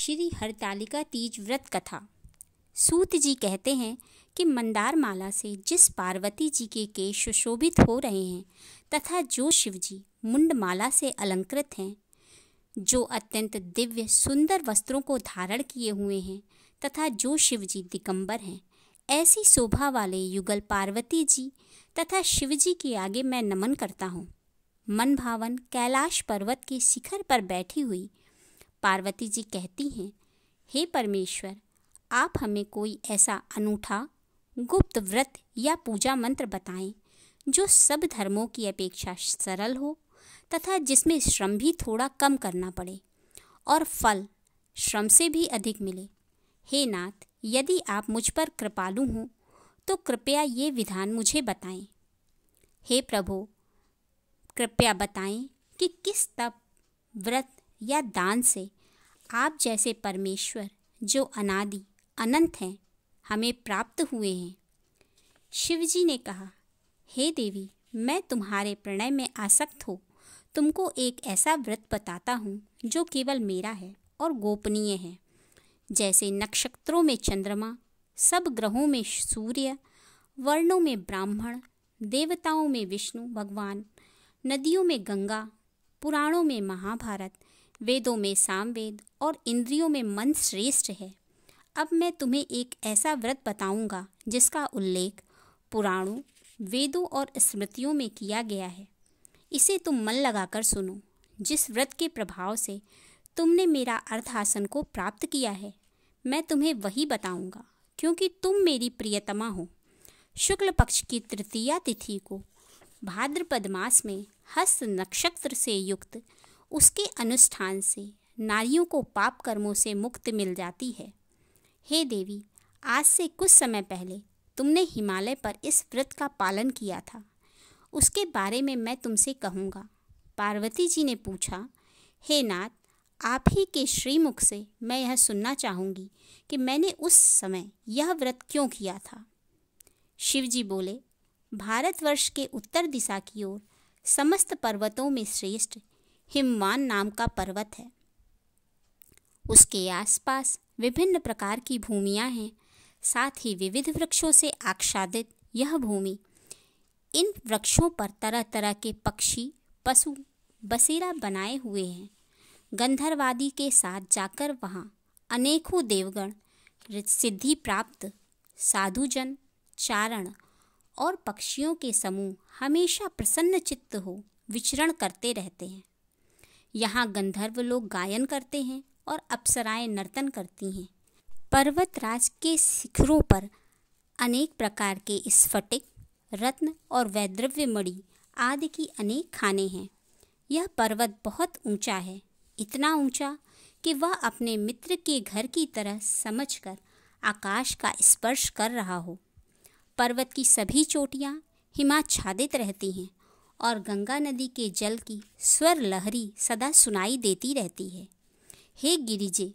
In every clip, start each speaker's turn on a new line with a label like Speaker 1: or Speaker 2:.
Speaker 1: श्री हरतालिका तीज व्रत कथा सूत जी कहते हैं कि मंदार माला से जिस पार्वती जी के केश सुशोभित हो रहे हैं तथा जो शिव जी मुंड माला से अलंकृत हैं जो अत्यंत दिव्य सुंदर वस्त्रों को धारण किए हुए हैं तथा जो शिव जी दिगंबर हैं ऐसी शोभा वाले युगल पार्वती जी तथा शिव जी के आगे मैं नमन करता हूँ मन भावन कैलाश पर्वत के शिखर पर बैठी हुई पार्वती जी कहती हैं हे परमेश्वर आप हमें कोई ऐसा अनूठा गुप्त व्रत या पूजा मंत्र बताएं जो सब धर्मों की अपेक्षा सरल हो तथा जिसमें श्रम भी थोड़ा कम करना पड़े और फल श्रम से भी अधिक मिले हे नाथ यदि आप मुझ पर कृपालु हों तो कृपया ये विधान मुझे बताएं हे प्रभु कृपया बताएं कि किस तप व्रत या दान से आप जैसे परमेश्वर जो अनादि अनंत हैं हमें प्राप्त हुए हैं शिवजी ने कहा हे देवी मैं तुम्हारे प्रणय में आसक्त हो तुमको एक ऐसा व्रत बताता हूँ जो केवल मेरा है और गोपनीय है जैसे नक्षत्रों में चंद्रमा सब ग्रहों में सूर्य वर्णों में ब्राह्मण देवताओं में विष्णु भगवान नदियों में गंगा पुराणों में महाभारत वेदों में सामवेद और इंद्रियों में मन श्रेष्ठ है अब मैं तुम्हें एक ऐसा व्रत बताऊंगा जिसका उल्लेख पुराणों वेदों और स्मृतियों में किया गया है इसे तुम मन लगाकर सुनो जिस व्रत के प्रभाव से तुमने मेरा अर्थासन को प्राप्त किया है मैं तुम्हें वही बताऊंगा क्योंकि तुम मेरी प्रियतमा हो शुक्ल पक्ष की तृतीया तिथि को भाद्रपद मास में हस्त नक्षत्र से युक्त उसके अनुष्ठान से नारियों को पाप कर्मों से मुक्त मिल जाती है हे देवी आज से कुछ समय पहले तुमने हिमालय पर इस व्रत का पालन किया था उसके बारे में मैं तुमसे कहूँगा पार्वती जी ने पूछा हे नाथ आप ही के श्रीमुख से मैं यह सुनना चाहूँगी कि मैंने उस समय यह व्रत क्यों किया था शिवजी बोले भारतवर्ष के उत्तर दिशा की ओर समस्त पर्वतों में श्रेष्ठ हिमवान नाम का पर्वत है उसके आसपास विभिन्न प्रकार की भूमियां हैं साथ ही विविध वृक्षों से आच्छादित यह भूमि इन वृक्षों पर तरह तरह के पक्षी पशु बसेरा बनाए हुए हैं गंधर्वादी के साथ जाकर वहाँ अनेकों देवगण सिद्धि प्राप्त साधुजन चारण और पक्षियों के समूह हमेशा प्रसन्न चित्त हो विचरण करते रहते हैं यहाँ गंधर्व लोग गायन करते हैं और अप्सराएं नर्तन करती हैं पर्वतराज के शिखरों पर अनेक प्रकार के स्फटिक रत्न और वैद्रव्य मणि आदि की अनेक खाने हैं यह पर्वत बहुत ऊंचा है इतना ऊंचा कि वह अपने मित्र के घर की तरह समझकर आकाश का स्पर्श कर रहा हो पर्वत की सभी चोटियाँ हिमाच्छादित रहती हैं और गंगा नदी के जल की स्वर लहरी सदा सुनाई देती रहती है हे गिरिजे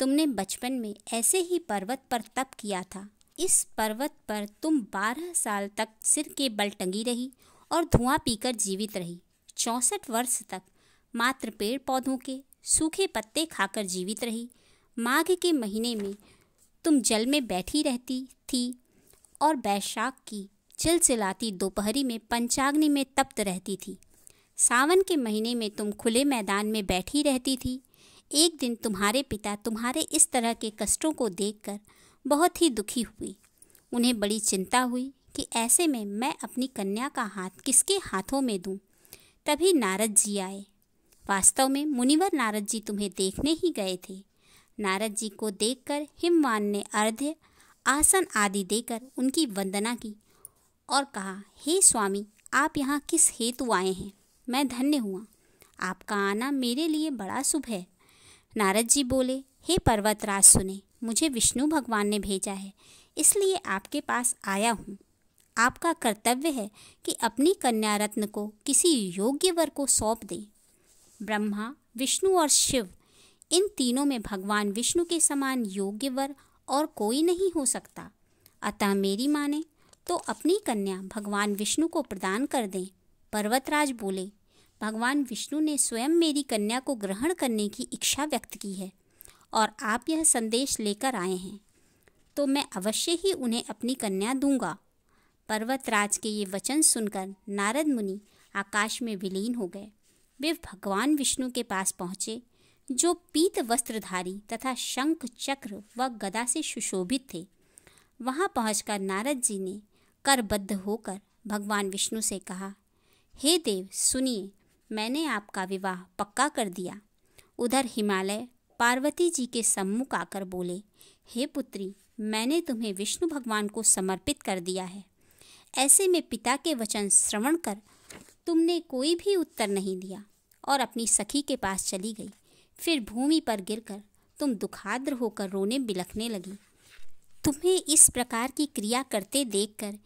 Speaker 1: तुमने बचपन में ऐसे ही पर्वत पर तप किया था इस पर्वत पर तुम बारह साल तक सिर के बल टंगी रही और धुआं पीकर जीवित रही चौंसठ वर्ष तक मात्र पेड़ पौधों के सूखे पत्ते खाकर जीवित रही माघ के महीने में तुम जल में बैठी रहती थी और बैशाख की चिलचिलाती दोपहरी में पंचाग्नि में तप्त रहती थी सावन के महीने में तुम खुले मैदान में बैठी रहती थी एक दिन तुम्हारे पिता तुम्हारे इस तरह के कष्टों को देखकर बहुत ही दुखी हुई उन्हें बड़ी चिंता हुई कि ऐसे में मैं अपनी कन्या का हाथ किसके हाथों में दूं? तभी नारद जी आए वास्तव में मुनिवर नारद जी तुम्हें देखने ही गए थे नारद जी को देखकर हिमवान ने अर्ध्य आसन आदि देकर उनकी वंदना की और कहा हे hey, स्वामी आप यहाँ किस हेतु आए हैं मैं धन्य हुआ आपका आना मेरे लिए बड़ा शुभ है नारद जी बोले हे पर्वतराज सुने मुझे विष्णु भगवान ने भेजा है इसलिए आपके पास आया हूँ आपका कर्तव्य है कि अपनी कन्या रत्न को किसी योग्य वर को सौंप दें ब्रह्मा विष्णु और शिव इन तीनों में भगवान विष्णु के समान योग्य वर और कोई नहीं हो सकता अतः मेरी माने तो अपनी कन्या भगवान विष्णु को प्रदान कर दें पर्वतराज बोले भगवान विष्णु ने स्वयं मेरी कन्या को ग्रहण करने की इच्छा व्यक्त की है और आप यह संदेश लेकर आए हैं तो मैं अवश्य ही उन्हें अपनी कन्या दूंगा पर्वतराज के ये वचन सुनकर नारद मुनि आकाश में विलीन हो गए वे भगवान विष्णु के पास पहुँचे जो पीत वस्त्रधारी तथा शंख चक्र व गदा से सुशोभित थे वहाँ पहुंचकर नारद जी ने करबद्ध होकर भगवान विष्णु से कहा हे देव सुनिए मैंने आपका विवाह पक्का कर दिया उधर हिमालय पार्वती जी के सम्मुख आकर बोले हे पुत्री मैंने तुम्हें विष्णु भगवान को समर्पित कर दिया है ऐसे में पिता के वचन श्रवण कर तुमने कोई भी उत्तर नहीं दिया और अपनी सखी के पास चली गई फिर भूमि पर गिरकर तुम दुखाद्र होकर रोने बिलखने लगी तुम्हें इस प्रकार की क्रिया करते देखकर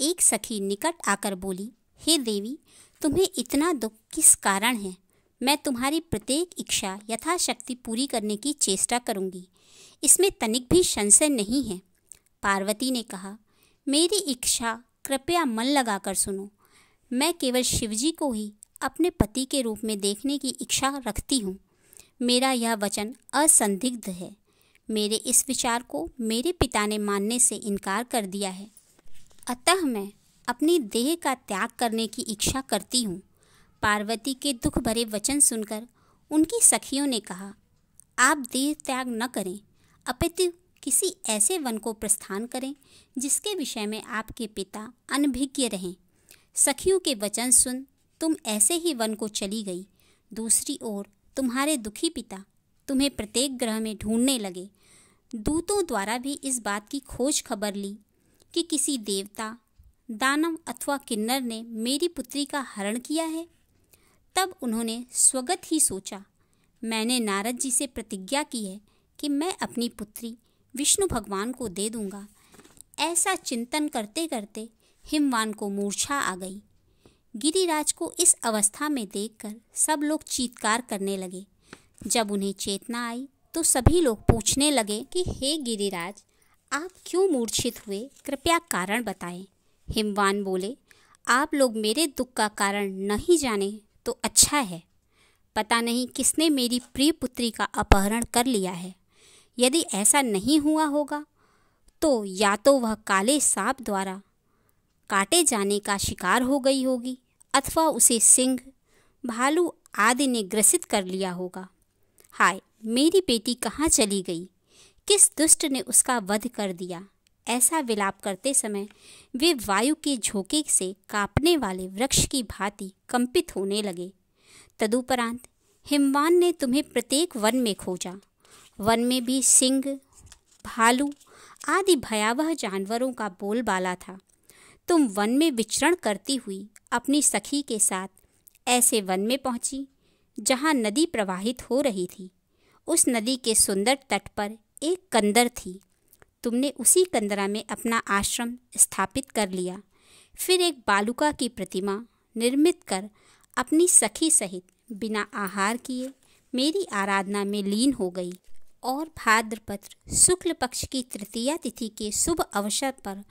Speaker 1: एक सखी निकट आकर बोली हे देवी तुम्हें इतना दुख किस कारण है मैं तुम्हारी प्रत्येक इच्छा यथाशक्ति पूरी करने की चेष्टा करूंगी इसमें तनिक भी संशय नहीं है पार्वती ने कहा मेरी इच्छा कृपया मन लगाकर सुनो मैं केवल शिवजी को ही अपने पति के रूप में देखने की इच्छा रखती हूँ मेरा यह वचन असंदिग्ध है मेरे इस विचार को मेरे पिता ने मानने से इनकार कर दिया है अतः मैं अपने देह का त्याग करने की इच्छा करती हूँ पार्वती के दुख भरे वचन सुनकर उनकी सखियों ने कहा आप देह त्याग न करें अपितु किसी ऐसे वन को प्रस्थान करें जिसके विषय में आपके पिता अनभिज्ञ रहें सखियों के वचन सुन तुम ऐसे ही वन को चली गई दूसरी ओर तुम्हारे दुखी पिता तुम्हें प्रत्येक ग्रह में ढूंढने लगे दूतों द्वारा भी इस बात की खोज खबर ली कि किसी देवता दानव अथवा किन्नर ने मेरी पुत्री का हरण किया है तब उन्होंने स्वगत ही सोचा मैंने नारद जी से प्रतिज्ञा की है कि मैं अपनी पुत्री विष्णु भगवान को दे दूंगा ऐसा चिंतन करते करते हिमवान को मूर्छा आ गई गिरिराज को इस अवस्था में देखकर सब लोग चीत्कार करने लगे जब उन्हें चेतना आई तो सभी लोग पूछने लगे कि हे गिरिराज आप क्यों मूर्छित हुए कृपया कारण बताएं हिमवान बोले आप लोग मेरे दुख का कारण नहीं जाने तो अच्छा है पता नहीं किसने मेरी प्रिय पुत्री का अपहरण कर लिया है यदि ऐसा नहीं हुआ होगा तो या तो वह काले सांप द्वारा काटे जाने का शिकार हो गई होगी अथवा उसे सिंह भालू आदि ने ग्रसित कर लिया होगा हाय मेरी बेटी कहाँ चली गई किस दुष्ट ने उसका वध कर दिया ऐसा विलाप करते समय वे वायु के झोंके से कांपने वाले वृक्ष की भांति कंपित होने लगे तदुपरांत हिमवान ने तुम्हें प्रत्येक वन में खोजा वन में भी सिंह भालू आदि भयावह जानवरों का बोलबाला था तुम वन में विचरण करती हुई अपनी सखी के साथ ऐसे वन में पहुंची जहां नदी प्रवाहित हो रही थी उस नदी के सुंदर तट पर एक कंदर थी तुमने उसी कंदरा में अपना आश्रम स्थापित कर लिया फिर एक बालुका की प्रतिमा निर्मित कर अपनी सखी सहित बिना आहार किए मेरी आराधना में लीन हो गई और भाद्रपत्र शुक्ल पक्ष की तृतीया तिथि के शुभ अवसर पर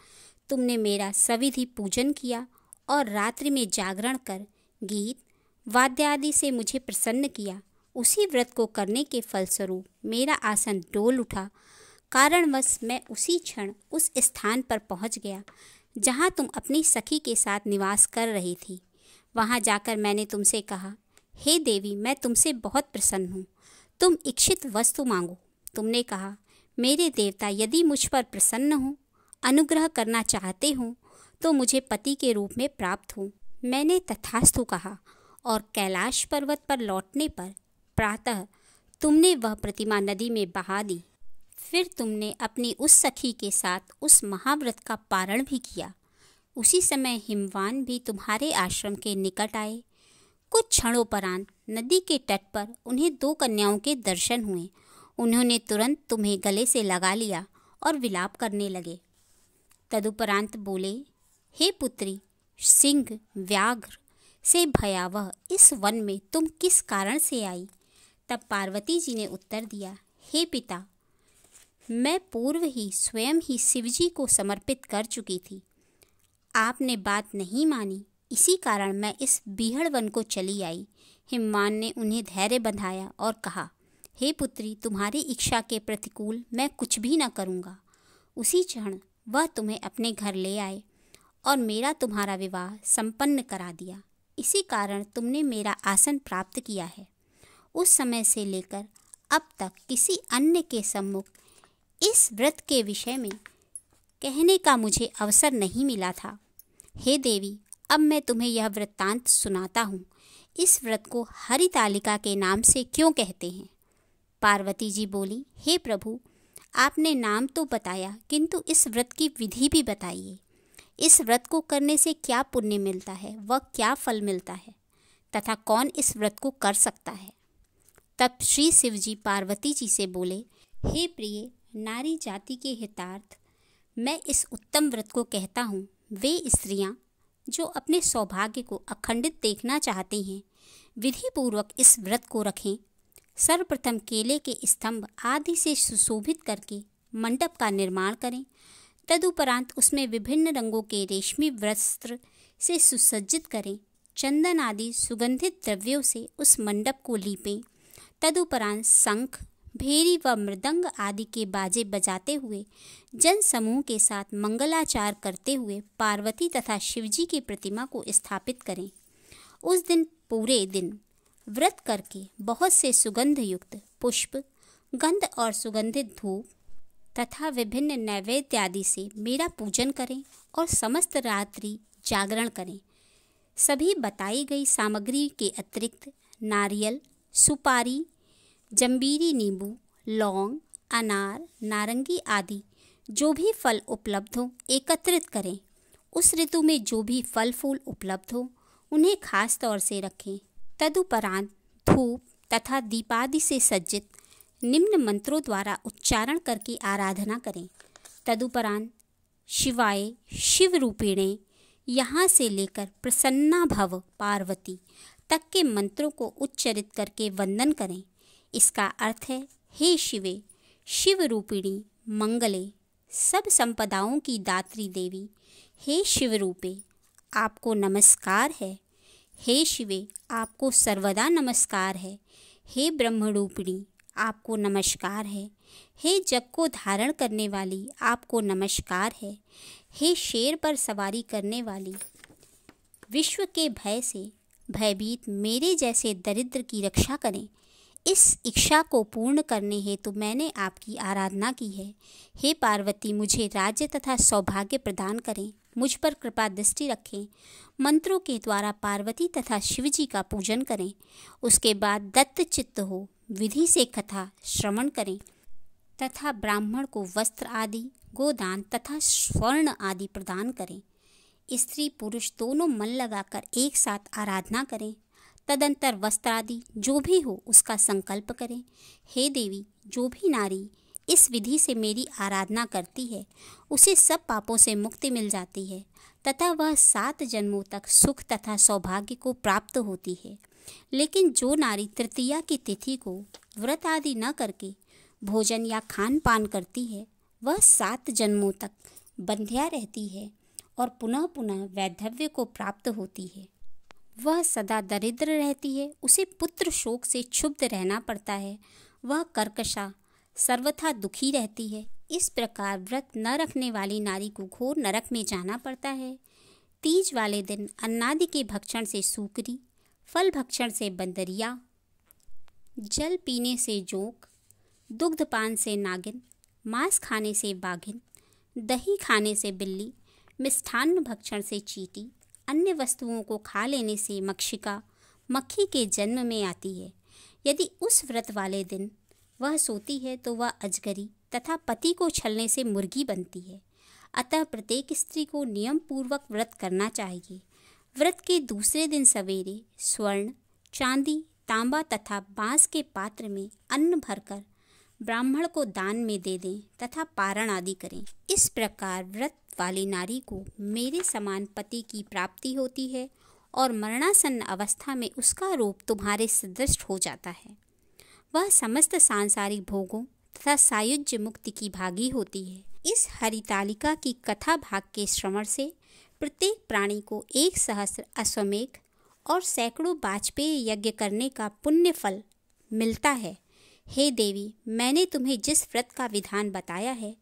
Speaker 1: तुमने मेरा सविधि पूजन किया और रात्रि में जागरण कर गीत वाद्यादि से मुझे प्रसन्न किया उसी व्रत को करने के फलस्वरूप मेरा आसन डोल उठा कारणवश मैं उसी क्षण उस स्थान पर पहुंच गया जहां तुम अपनी सखी के साथ निवास कर रही थी वहां जाकर मैंने तुमसे कहा हे hey देवी मैं तुमसे बहुत प्रसन्न हूँ तुम इच्छित वस्तु मांगो तुमने कहा मेरे देवता यदि मुझ पर प्रसन्न हो अनुग्रह करना चाहते हो तो मुझे पति के रूप में प्राप्त हो मैंने तथास्तु कहा और कैलाश पर्वत पर लौटने पर प्रातः तुमने वह प्रतिमा नदी में बहा दी फिर तुमने अपनी उस सखी के साथ उस महाव्रत का पारण भी किया उसी समय हिमवान भी तुम्हारे आश्रम के निकट आए कुछ क्षणों क्षणोपरांत नदी के तट पर उन्हें दो कन्याओं के दर्शन हुए उन्होंने तुरंत तुम्हें गले से लगा लिया और विलाप करने लगे तदुपरांत बोले हे पुत्री सिंह व्याघ्र से भयावह इस वन में तुम किस कारण से आई तब पार्वती जी ने उत्तर दिया हे पिता मैं पूर्व ही स्वयं ही शिवजी को समर्पित कर चुकी थी आपने बात नहीं मानी इसी कारण मैं इस बीहड़ वन को चली आई हिमवान ने उन्हें धैर्य बंधाया और कहा हे पुत्री तुम्हारी इच्छा के प्रतिकूल मैं कुछ भी न करूँगा उसी क्षण वह तुम्हें अपने घर ले आए और मेरा तुम्हारा विवाह संपन्न करा दिया इसी कारण तुमने मेरा आसन प्राप्त किया है उस समय से लेकर अब तक किसी अन्य के सम्मुख इस व्रत के विषय में कहने का मुझे अवसर नहीं मिला था हे देवी अब मैं तुम्हें यह वृत्तांत सुनाता हूँ इस व्रत को हरितालिका के नाम से क्यों कहते हैं पार्वती जी बोली हे प्रभु आपने नाम तो बताया किंतु इस व्रत की विधि भी बताइए इस व्रत को करने से क्या पुण्य मिलता है व क्या फल मिलता है तथा कौन इस व्रत को कर सकता है तब श्री शिव जी पार्वती जी से बोले हे प्रिय नारी जाति के हितार्थ मैं इस उत्तम व्रत को कहता हूँ वे स्त्रियाँ जो अपने सौभाग्य को अखंडित देखना चाहती हैं विधि पूर्वक इस व्रत को रखें सर्वप्रथम केले के स्तंभ आदि से सुशोभित करके मंडप का निर्माण करें तदुपरांत उसमें विभिन्न रंगों के रेशमी वस्त्र से सुसज्जित करें चंदन आदि सुगंधित द्रव्यों से उस मंडप को लीपें तदुपरांत शंख भेरी व मृदंग आदि के बाजे बजाते हुए जन समूह के साथ मंगलाचार करते हुए पार्वती तथा शिवजी की प्रतिमा को स्थापित करें उस दिन पूरे दिन व्रत करके बहुत से सुगंध युक्त पुष्प गंध और सुगंधित धूप तथा विभिन्न नैवेद्य आदि से मेरा पूजन करें और समस्त रात्रि जागरण करें सभी बताई गई सामग्री के अतिरिक्त नारियल सुपारी जम्बीरी नींबू लौंग अनार नारंगी आदि जो भी फल उपलब्ध हो एकत्रित करें उस ऋतु में जो भी फल फूल उपलब्ध हो उन्हें खास तौर से रखें तदुपरांत धूप तथा दीपादि से सज्जित निम्न मंत्रों द्वारा उच्चारण करके आराधना करें तदुपरांत शिवाय शिव रूपिणे यहाँ से लेकर प्रसन्ना भव पार्वती तक के मंत्रों को उच्चरित करके वंदन करें इसका अर्थ है हे शिवे शिव रूपिणी मंगले सब संपदाओं की दात्री देवी हे शिव रूपे आपको नमस्कार है हे शिवे आपको सर्वदा नमस्कार है हे ब्रह्म रूपिणी आपको नमस्कार है हे जग को धारण करने वाली आपको नमस्कार है हे शेर पर सवारी करने वाली विश्व के भय से भयभीत मेरे जैसे दरिद्र की रक्षा करें इस इच्छा को पूर्ण करने हेतु तो मैंने आपकी आराधना की है हे पार्वती मुझे राज्य तथा सौभाग्य प्रदान करें मुझ पर कृपा दृष्टि रखें मंत्रों के द्वारा पार्वती तथा शिव जी का पूजन करें उसके बाद दत्त चित्त हो विधि से कथा श्रवण करें तथा ब्राह्मण को वस्त्र आदि गोदान तथा स्वर्ण आदि प्रदान करें स्त्री पुरुष दोनों मन लगाकर एक साथ आराधना करें तदंतर वस्त्र आदि जो भी हो उसका संकल्प करें हे देवी जो भी नारी इस विधि से मेरी आराधना करती है उसे सब पापों से मुक्ति मिल जाती है तथा वह सात जन्मों तक सुख तथा सौभाग्य को प्राप्त होती है लेकिन जो नारी तृतीया की तिथि को व्रत आदि न करके भोजन या खान पान करती है वह सात जन्मों तक बंध्या रहती है और पुनः पुनः वैधव्य को प्राप्त होती है वह सदा दरिद्र रहती है उसे पुत्र शोक से क्षुब्ध रहना पड़ता है वह कर्कशा सर्वथा दुखी रहती है इस प्रकार व्रत न रखने वाली नारी को घोर नरक में जाना पड़ता है तीज वाले दिन अन्नादि के भक्षण से सूकरी फल भक्षण से बंदरिया जल पीने से जोक दुग्धपान से नागिन मांस खाने से बाघिन दही खाने से बिल्ली मिष्ठान भक्षण से चीटी अन्य वस्तुओं को खा लेने से मक्षिका मक्खी के जन्म में आती है यदि उस व्रत वाले दिन वह सोती है तो वह अजगरी तथा पति को छलने से मुर्गी बनती है अतः प्रत्येक स्त्री को नियम पूर्वक व्रत करना चाहिए व्रत के दूसरे दिन सवेरे स्वर्ण चांदी तांबा तथा बांस के पात्र में अन्न भरकर ब्राह्मण को दान में दे दें तथा पारण आदि करें इस प्रकार व्रत वाली नारी को मेरे समान पति की प्राप्ति होती है और मरणासन्न अवस्था में उसका रूप तुम्हारे सदृष्ट हो जाता है वह समस्त सांसारिक भोगों तथा सायुज्य मुक्ति की भागी होती है इस हरितालिका की कथा भाग के श्रवण से प्रत्येक प्राणी को एक सहस्र अश्वमेघ और सैकड़ों वाजपेयी यज्ञ करने का पुण्य फल मिलता है हे देवी मैंने तुम्हें जिस व्रत का विधान बताया है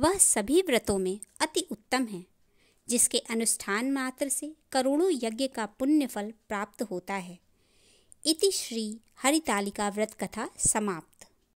Speaker 1: वह सभी व्रतों में अति उत्तम है जिसके अनुष्ठान मात्र से करोड़ों यज्ञ का पुण्य फल प्राप्त होता है इति श्री हरितालिका व्रत कथा समाप्त